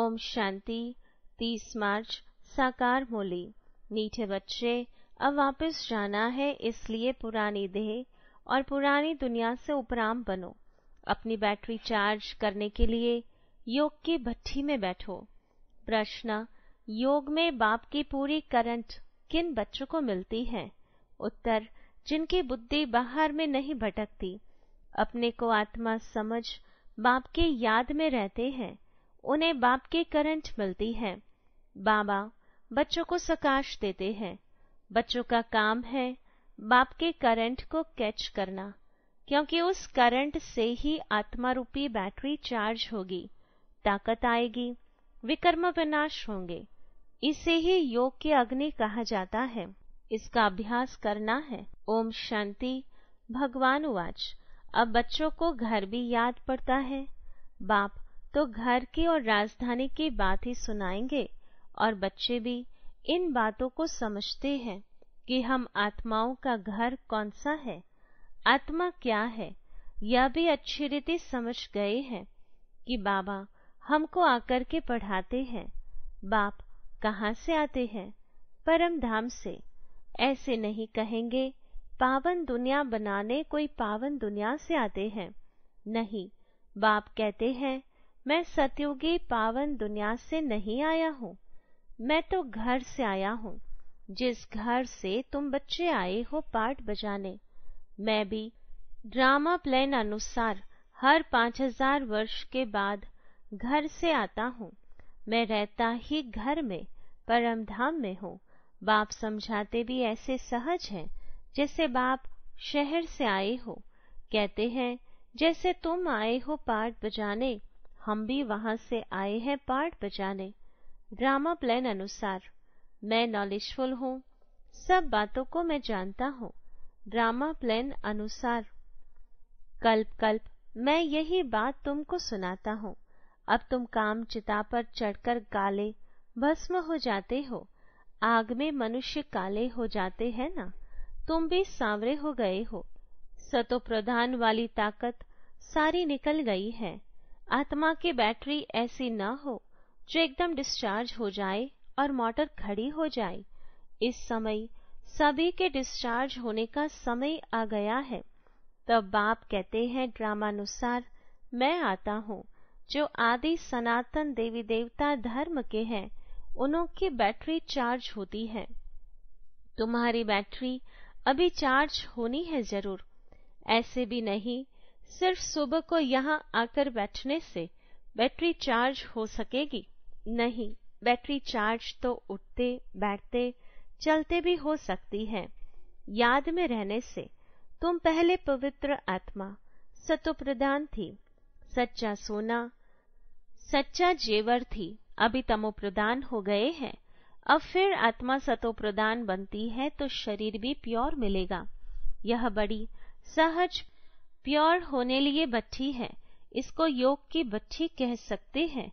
ओम शांति 30 मार्च साकार मोली मीठे बच्चे अब वापस जाना है इसलिए पुरानी देह और पुरानी दुनिया से उपराम बनो अपनी बैटरी चार्ज करने के लिए योग की भट्टी में बैठो प्रश्न योग में बाप की पूरी करंट किन बच्चों को मिलती है उत्तर जिनकी बुद्धि बाहर में नहीं भटकती अपने को आत्मा समझ बाप के याद में रहते हैं उन्हें बाप के करंट मिलती है बाबा बच्चों को सकाश देते हैं बच्चों का काम है बाप के करंट को कैच करना क्योंकि उस करंट से ही आत्मा रूपी बैटरी चार्ज होगी ताकत आएगी विकर्म विनाश होंगे इसे ही योग के अग्नि कहा जाता है इसका अभ्यास करना है ओम शांति भगवान उवाच अब बच्चों को घर भी याद पड़ता है बाप तो घर की और राजधानी की बात ही सुनाएंगे और बच्चे भी इन बातों को समझते हैं कि हम आत्माओं का घर कौन सा है आत्मा क्या है यह भी अच्छी रीति समझ गए हैं कि बाबा हमको आकर के पढ़ाते हैं बाप कहाँ से आते हैं परम धाम से ऐसे नहीं कहेंगे पावन दुनिया बनाने कोई पावन दुनिया से आते हैं नहीं बाप कहते हैं मैं सतयुगी पावन दुनिया से नहीं आया हूँ मैं तो घर से आया हूँ जिस घर से तुम बच्चे आए हो पाठ बजाने मैं भी ड्रामा प्लान अनुसार हर पांच हजार वर्ष के बाद घर से आता हूँ मैं रहता ही घर में परम धाम में हूँ बाप समझाते भी ऐसे सहज हैं जैसे बाप शहर से आए हो कहते हैं जैसे तुम आए हो पाठ बजाने हम भी वहां से आए हैं पाठ बजाने ड्रामा प्लान अनुसार मैं नॉलेजफुल हूँ सब बातों को मैं जानता हूँ ड्रामा प्लान अनुसार कल्प कल्प मैं यही बात तुमको सुनाता हूँ अब तुम काम चिता पर चढ़कर काले भस्म हो जाते हो आग में मनुष्य काले हो जाते हैं ना तुम भी सांवरे हो गए हो सतो प्रधान वाली ताकत सारी निकल गई है आत्मा की बैटरी ऐसी न हो जो एकदम डिस्चार्ज हो जाए और मोटर खड़ी हो जाए इस समय सभी के डिस्चार्ज होने का समय आ गया है तब बाप कहते हैं ड्रामानुसार मैं आता हूँ जो आदि सनातन देवी देवता धर्म के हैं उनकी बैटरी चार्ज होती है तुम्हारी बैटरी अभी चार्ज होनी है जरूर ऐसे भी नहीं सिर्फ सुबह को यहाँ आकर बैठने से बैटरी चार्ज हो सकेगी नहीं बैटरी चार्ज तो उठते बैठते चलते भी हो सकती है याद में रहने से तुम पहले पवित्र आत्मा सतो प्रधान थी सच्चा सोना सच्चा जेवर थी अभी तमो प्रदान हो गए हैं अब फिर आत्मा सतो प्रदान बनती है तो शरीर भी प्योर मिलेगा यह बड़ी सहज प्योर होने लिए बट्टी है इसको योग की बट्टी कह सकते हैं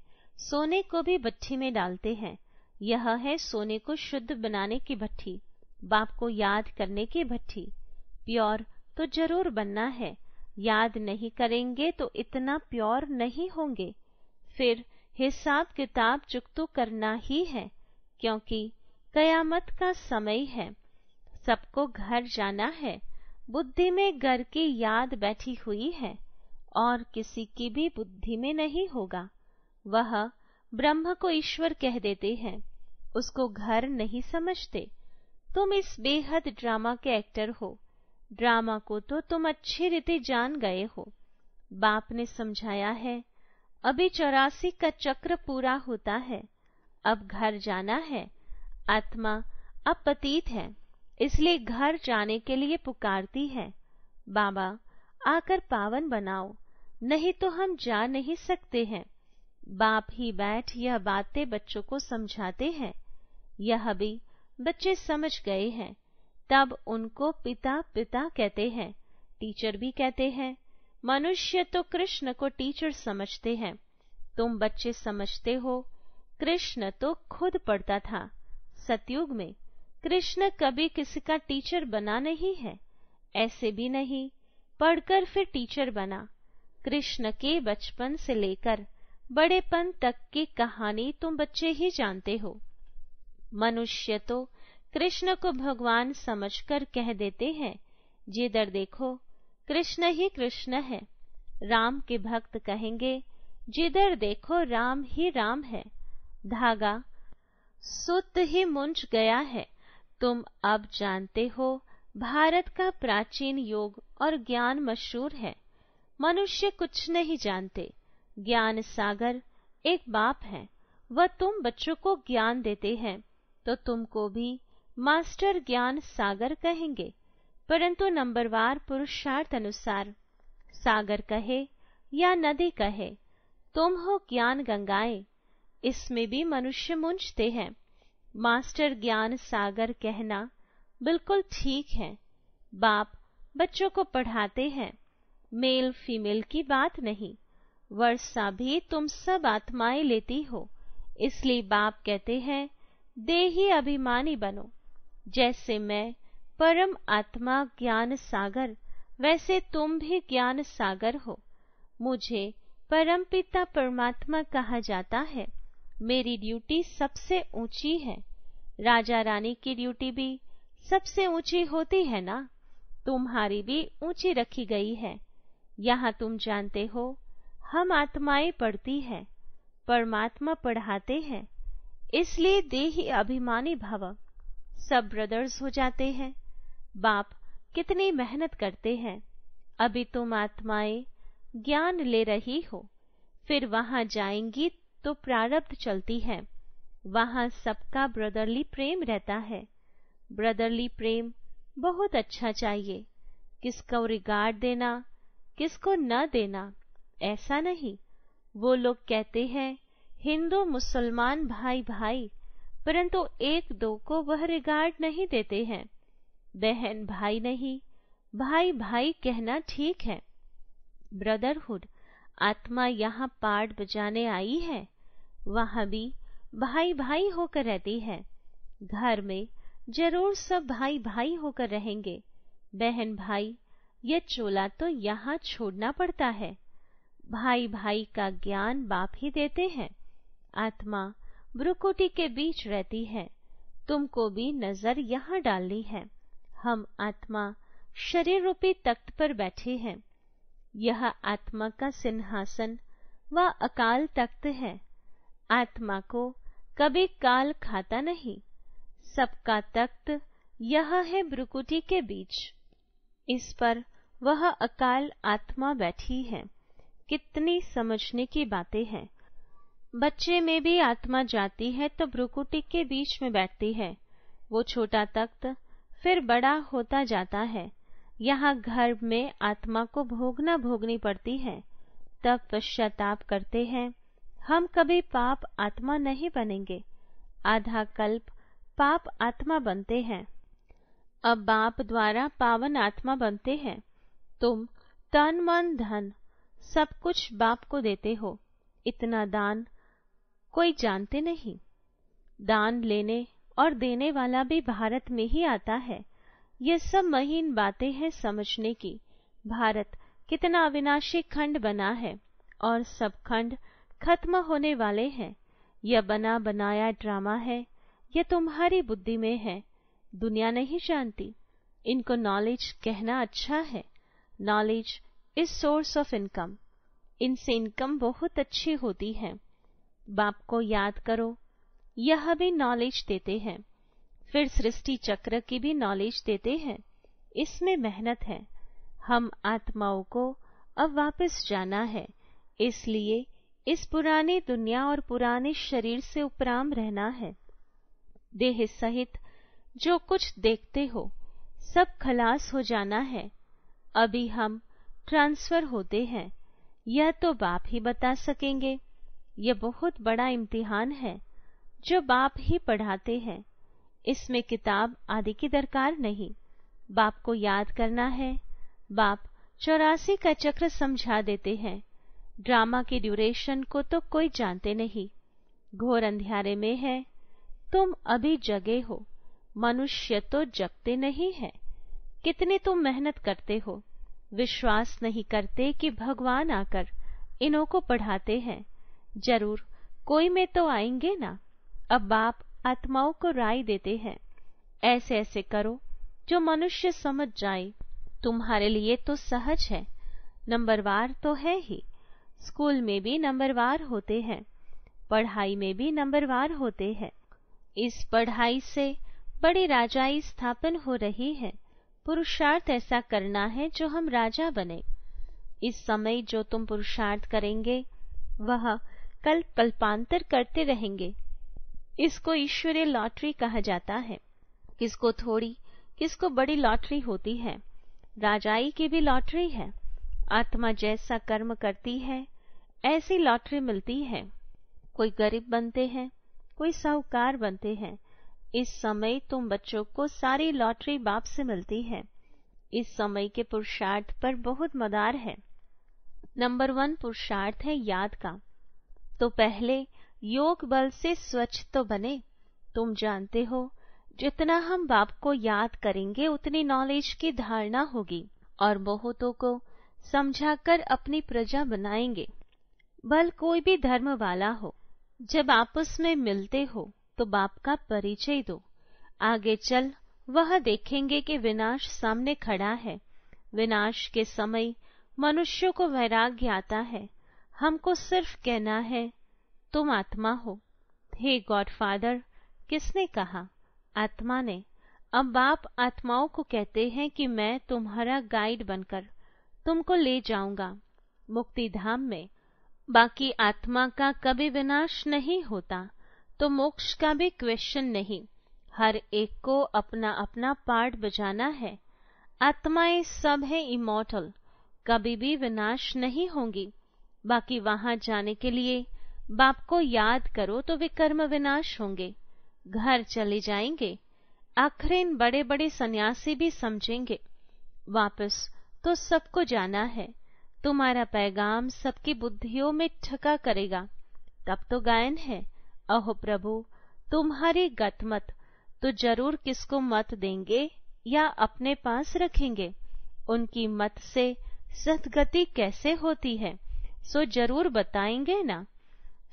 सोने को भी बट्टी में डालते हैं यह है सोने को शुद्ध बनाने की भट्टी बाप को याद करने की भट्टी प्योर तो जरूर बनना है याद नहीं करेंगे तो इतना प्योर नहीं होंगे फिर हिसाब किताब चुकतू करना ही है क्योंकि कयामत का समय है सबको घर जाना है बुद्धि में घर की याद बैठी हुई है और किसी की भी बुद्धि में नहीं होगा वह ब्रह्म को ईश्वर कह देते हैं उसको घर नहीं समझते तुम इस बेहद ड्रामा के एक्टर हो ड्रामा को तो तुम अच्छी रीति जान गए हो बाप ने समझाया है अभी चौरासी का चक्र पूरा होता है अब घर जाना है आत्मा अब पतीत है इसलिए घर जाने के लिए पुकारती है बाबा आकर पावन बनाओ नहीं तो हम जा नहीं सकते हैं बाप ही बैठ यह बातें बच्चों को समझाते हैं यह भी बच्चे समझ गए हैं तब उनको पिता पिता कहते हैं टीचर भी कहते हैं मनुष्य तो कृष्ण को टीचर समझते हैं तुम बच्चे समझते हो कृष्ण तो खुद पढ़ता था सतयुग में कृष्ण कभी किसी का टीचर बना नहीं है ऐसे भी नहीं पढ़कर फिर टीचर बना कृष्ण के बचपन से लेकर बड़ेपन तक की कहानी तुम बच्चे ही जानते हो मनुष्य तो कृष्ण को भगवान समझकर कह देते हैं जिधर देखो कृष्ण ही कृष्ण है राम के भक्त कहेंगे जिधर देखो राम ही राम है धागा सुत ही मुंज गया है तुम अब जानते हो भारत का प्राचीन योग और ज्ञान मशहूर है मनुष्य कुछ नहीं जानते ज्ञान सागर एक बाप है वह तुम बच्चों को ज्ञान देते हैं तो तुमको भी मास्टर ज्ञान सागर कहेंगे परंतु नंबरवार पुरुषार्थ अनुसार सागर कहे या नदी कहे तुम हो ज्ञान गंगाए इसमें भी मनुष्य मुंझते हैं मास्टर ज्ञान सागर कहना बिल्कुल ठीक है बाप बच्चों को पढ़ाते हैं मेल फीमेल की बात नहीं वर्षा भी तुम सब आत्माएं लेती हो इसलिए बाप कहते हैं दे ही अभिमानी बनो जैसे मैं परम आत्मा ज्ञान सागर वैसे तुम भी ज्ञान सागर हो मुझे परमपिता परमात्मा कहा जाता है मेरी ड्यूटी सबसे ऊंची है राजा रानी की ड्यूटी भी सबसे ऊंची होती है ना तुम्हारी भी ऊंची रखी गई है यहाँ तुम जानते हो हम आत्माएं पढ़ती है परमात्मा पढ़ाते हैं इसलिए देही अभिमानी भव सब ब्रदर्स हो जाते हैं बाप कितनी मेहनत करते हैं अभी तुम आत्माएं ज्ञान ले रही हो फिर वहां जाएंगी तो प्रारब्ध चलती है वहां सबका ब्रदरली प्रेम रहता है ब्रदरली प्रेम बहुत अच्छा चाहिए किसको रिगार्ड देना किसको न देना ऐसा नहीं वो लोग कहते हैं हिंदू मुसलमान भाई भाई परंतु एक दो को वह रिगार्ड नहीं देते हैं बहन भाई नहीं भाई भाई कहना ठीक है ब्रदरहुड आत्मा यहाँ पाठ बजाने आई है वहाँ भी भाई भाई होकर रहती है घर में जरूर सब भाई भाई होकर रहेंगे बहन भाई यह चोला तो यहाँ छोड़ना पड़ता है भाई भाई का ज्ञान बाप ही देते हैं आत्मा ब्रुकुटी के बीच रहती है तुमको भी नजर यहाँ डालनी है हम आत्मा शरीर रूपी तख्त पर बैठे हैं यह आत्मा का सिंहासन व अकाल तख्त है आत्मा को कभी काल खाता नहीं सबका तख्त यह है ब्रुकुटी के बीच इस पर वह अकाल आत्मा बैठी है कितनी समझने की बातें हैं बच्चे में भी आत्मा जाती है तो ब्रुकुटी के बीच में बैठती है वो छोटा तख्त फिर बड़ा होता जाता है यहाँ घर में आत्मा को भोगना भोगनी पड़ती है तब पश्चाताप करते हैं हम कभी पाप आत्मा नहीं बनेंगे आधा कल्प पाप आत्मा बनते हैं अब बाप द्वारा पावन आत्मा बनते हैं तुम तन मन धन सब कुछ बाप को देते हो इतना दान कोई जानते नहीं दान लेने और देने वाला भी भारत में ही आता है ये सब महीन बातें हैं समझने की भारत कितना अविनाशी खंड बना है और सब खंड खत्म होने वाले हैं यह बना बनाया ड्रामा है यह तुम्हारी बुद्धि में है दुनिया नहीं जानती इनको नॉलेज कहना अच्छा है knowledge is source of income इनसे इनकम बहुत अच्छी होती है बाप को याद करो यह भी नॉलेज देते हैं फिर सृष्टि चक्र की भी नॉलेज देते हैं इसमें मेहनत है हम आत्माओं को अब वापस जाना है इसलिए इस पुराने दुनिया और पुराने शरीर से उपराम रहना है देह सहित जो कुछ देखते हो सब खलास हो जाना है अभी हम ट्रांसफर होते हैं यह तो बाप ही बता सकेंगे यह बहुत बड़ा इम्तिहान है जो बाप ही पढ़ाते हैं इसमें किताब आदि की दरकार नहीं बाप को याद करना है बाप चौरासी का चक्र समझा देते हैं ड्रामा की ड्यूरेशन को तो कोई जानते नहीं घोर अंधियारे में है तुम अभी जगे हो मनुष्य तो जगते नहीं है कितनी तुम मेहनत करते हो विश्वास नहीं करते कि भगवान आकर इन्हों को पढ़ाते हैं जरूर कोई में तो आएंगे ना अब बाप आत्माओं को राय देते हैं ऐसे ऐसे करो जो मनुष्य समझ जाए तुम्हारे लिए तो सहज है नंबरवार तो है ही स्कूल में भी नंबरवार होते हैं पढ़ाई में भी नंबरवार होते हैं इस पढ़ाई से बड़ी राजाई स्थापन हो रही है पुरुषार्थ ऐसा करना है जो हम राजा बने इस समय जो तुम पुरुषार्थ करेंगे वह कल कल्पांतर करते रहेंगे इसको ईश्वरीय लॉटरी कहा जाता है किसको थोड़ी किसको बड़ी लॉटरी होती है राजाई की भी लॉटरी है आत्मा जैसा कर्म करती है ऐसी लॉटरी मिलती है कोई गरीब बनते हैं कोई साहूकार बनते हैं इस समय तुम बच्चों को सारी लॉटरी बाप से मिलती है इस समय के पुरुषार्थ पर बहुत मदार है नंबर वन पुरुषार्थ है याद का तो पहले योग बल से स्वच्छ तो बने तुम जानते हो जितना हम बाप को याद करेंगे उतनी नॉलेज की धारणा होगी और बहुतों को समझाकर अपनी प्रजा बनाएंगे बल कोई भी धर्म वाला हो जब आपस में मिलते हो तो बाप का परिचय दो आगे चल वह देखेंगे कि विनाश सामने खड़ा है विनाश के समय मनुष्यों को वैराग्य आता है हमको सिर्फ कहना है तुम आत्मा हो हे फादर किसने कहा आत्मा ने अब बाप आत्माओं को कहते हैं कि मैं तुम्हारा गाइड बनकर तुमको ले जाऊंगा मुक्ति धाम में बाकी आत्मा का कभी विनाश नहीं होता तो मोक्ष का भी क्वेश्चन नहीं हर एक को अपना अपना पार्ट बजाना है आत्माएं सब है इमोटल कभी भी विनाश नहीं होंगी बाकी वहां जाने के लिए बाप को याद करो तो वे कर्म विनाश होंगे घर चले जाएंगे आखिर इन बड़े बड़े सन्यासी भी समझेंगे वापस तो सबको जाना है तुम्हारा पैगाम सबकी बुद्धियों में ठका करेगा तब तो गायन है अहो प्रभु तुम्हारी गत मत तो जरूर किसको मत देंगे या अपने पास रखेंगे उनकी मत से सदगति कैसे होती है सो जरूर बताएंगे ना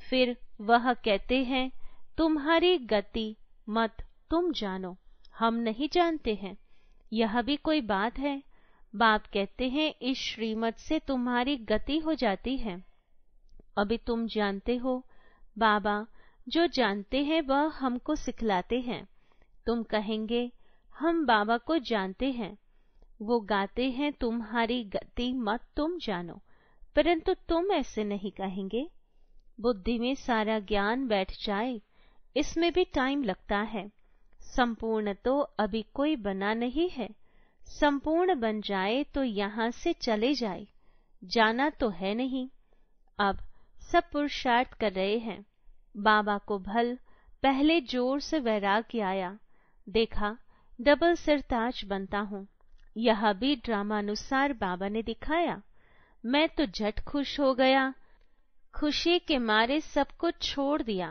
फिर वह कहते हैं तुम्हारी गति मत तुम जानो हम नहीं जानते हैं यह भी कोई बात है बाप कहते हैं इस श्रीमत से तुम्हारी गति हो जाती है अभी तुम जानते हो बाबा जो जानते हैं वह हमको सिखलाते हैं तुम कहेंगे हम बाबा को जानते हैं वो गाते हैं तुम्हारी गति मत तुम जानो परंतु तुम ऐसे नहीं कहेंगे बुद्धि में सारा ज्ञान बैठ जाए इसमें भी टाइम लगता है संपूर्ण तो अभी कोई बना नहीं है संपूर्ण बन जाए तो यहां से चले जाए जाना तो है नहीं अब सब पुरुषार्थ कर रहे हैं बाबा को भल पहले जोर से वैराग्य आया देखा डबल सिरताज बनता हूं यह भी ड्रामानुसार बाबा ने दिखाया मैं तो झट खुश हो गया खुशी के मारे सब कुछ छोड़ दिया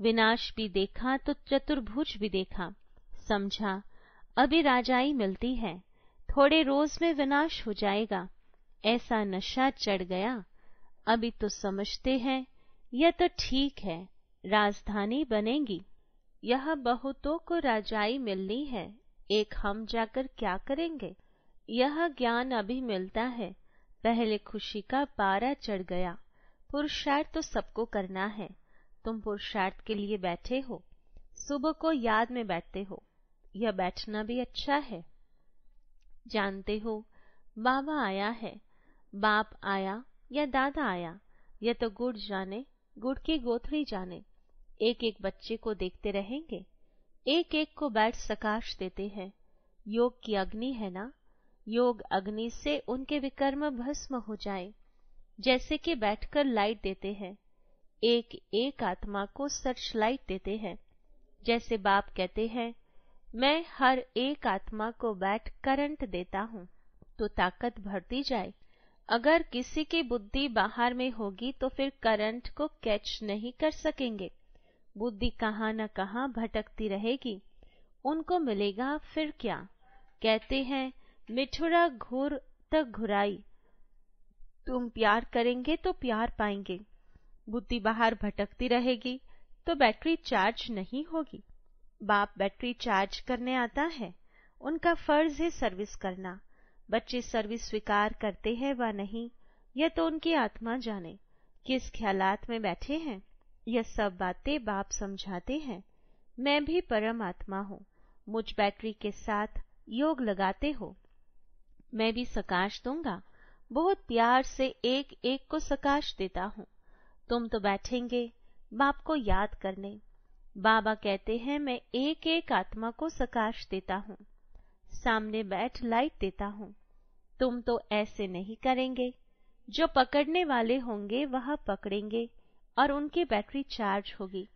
विनाश भी देखा तो चतुर्भुज भी देखा समझा अभी राजाई मिलती है थोड़े रोज में विनाश हो जाएगा ऐसा नशा चढ़ गया अभी तो समझते हैं यह तो ठीक है राजधानी बनेगी यह बहुतों को राजाई मिलनी है एक हम जाकर क्या करेंगे यह ज्ञान अभी मिलता है पहले खुशी का पारा चढ़ गया पुरुषार्थ तो सबको करना है तुम पुरुषार्थ के लिए बैठे हो सुबह को याद में बैठते हो यह बैठना भी अच्छा है जानते हो बाबा आया है बाप आया या दादा आया यह तो गुड़ जाने गुड़ की गोथड़ी जाने एक एक बच्चे को देखते रहेंगे एक एक को बैठ सकाश देते हैं योग की अग्नि है ना योग अग्नि से उनके विकर्म भस्म हो जाए जैसे कि बैठकर लाइट देते हैं एक एक आत्मा को सर्च लाइट देते हैं जैसे बाप कहते हैं मैं हर एक आत्मा को बैठ करंट देता हूँ तो ताकत भरती जाए अगर किसी की बुद्धि बाहर में होगी तो फिर करंट को कैच नहीं कर सकेंगे बुद्धि कहाँ न कहाँ भटकती रहेगी उनको मिलेगा फिर क्या कहते हैं मिठुरा घूर तक घुराई तुम प्यार करेंगे तो प्यार पाएंगे बुद्धि बाहर भटकती रहेगी तो बैटरी चार्ज नहीं होगी बाप बैटरी चार्ज करने आता है उनका फर्ज है सर्विस करना बच्चे सर्विस स्वीकार करते हैं व नहीं यह तो उनकी आत्मा जाने किस ख्यालात में बैठे हैं यह सब बातें बाप समझाते हैं मैं भी परम आत्मा हूँ मुझ बैटरी के साथ योग लगाते हो मैं भी सकाश दूंगा बहुत प्यार से एक एक को सकाश देता हूँ तुम तो बैठेंगे बाप को याद करने बाबा कहते हैं मैं एक एक आत्मा को सकाश देता हूँ सामने बैठ लाइट देता हूँ तुम तो ऐसे नहीं करेंगे जो पकड़ने वाले होंगे वह पकड़ेंगे और उनकी बैटरी चार्ज होगी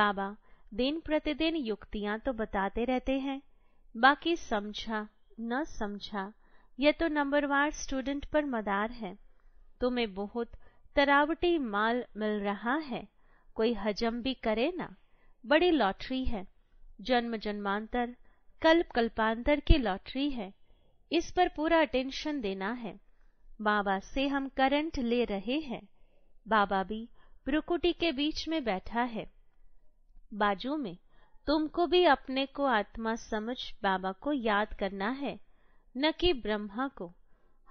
बाबा दिन प्रतिदिन युक्तियां तो बताते रहते हैं बाकी समझा न समझा यह तो वार स्टूडेंट पर मदार है तुम्हें बहुत तरावटी माल मिल रहा है कोई हजम भी करे ना बड़ी लॉटरी है जन्म जन्मांतर कल्प कल्पांतर की लॉटरी है इस पर पूरा अटेंशन देना है बाबा से हम करंट ले रहे हैं बाबा भी ब्रुकुटी के बीच में बैठा है बाजू में तुमको भी अपने को आत्मा समझ बाबा को याद करना है न कि ब्रह्मा को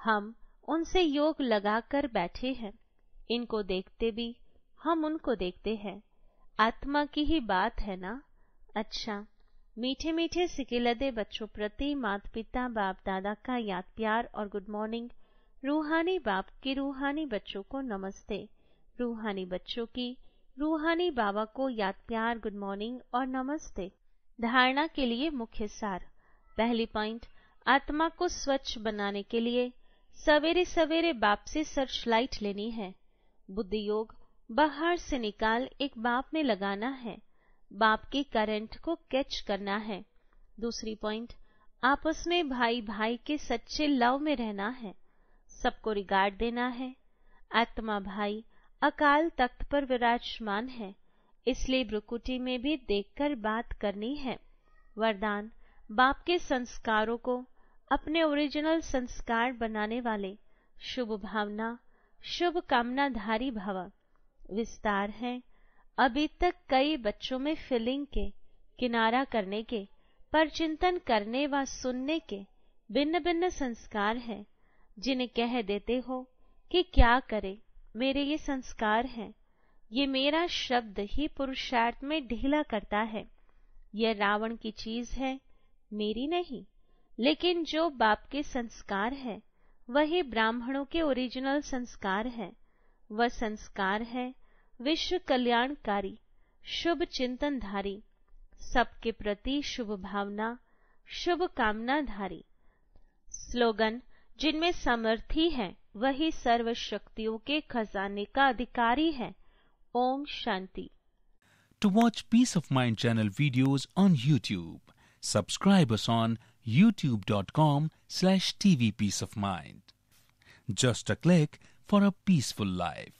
हम उनसे योग लगाकर बैठे हैं इनको देखते भी हम उनको देखते हैं आत्मा की ही बात है ना अच्छा मीठे मीठे सिकिलदे बच्चों प्रति मात पिता बाप दादा का याद प्यार और गुड मॉर्निंग रूहानी बाप के रूहानी बच्चों को नमस्ते रूहानी बच्चों की रूहानी बाबा को याद प्यार गुड मॉर्निंग और नमस्ते धारणा के लिए मुख्य सार पहली पॉइंट आत्मा को स्वच्छ बनाने के लिए सवेरे सवेरे बाप से सर्च लाइट लेनी है बुद्धि योग बाहर से निकाल एक बाप में लगाना है बाप के करंट को कैच करना है दूसरी पॉइंट आपस में भाई भाई के सच्चे लव में रहना है सबको रिगार्ड देना है आत्मा भाई अकाल तख्त पर विराजमान है इसलिए ब्रुकुटी में भी देखकर बात करनी है वरदान बाप के संस्कारों को अपने ओरिजिनल संस्कार बनाने वाले शुभ भावना शुभ कामनाधारी भव विस्तार है अभी तक कई बच्चों में फीलिंग के किनारा करने के पर चिंतन करने व सुनने के भिन्न भिन्न संस्कार हैं जिन्हें कह देते हो कि क्या करे मेरे ये संस्कार हैं ये मेरा शब्द ही पुरुषार्थ में ढीला करता है यह रावण की चीज है मेरी नहीं लेकिन जो बाप के संस्कार है वही ब्राह्मणों के ओरिजिनल संस्कार है वह संस्कार है विश्व कल्याणकारी शुभ चिंतनधारी सबके प्रति शुभ भावना शुभ कामनाधारी स्लोगन जिनमें समर्थी है वही सर्व शक्तियों के खजाने का अधिकारी है ओम शांति to watch peace of mind channel videos on YouTube subscribe on youtube.com slash tvpeaceofmind. Just a click for a peaceful life.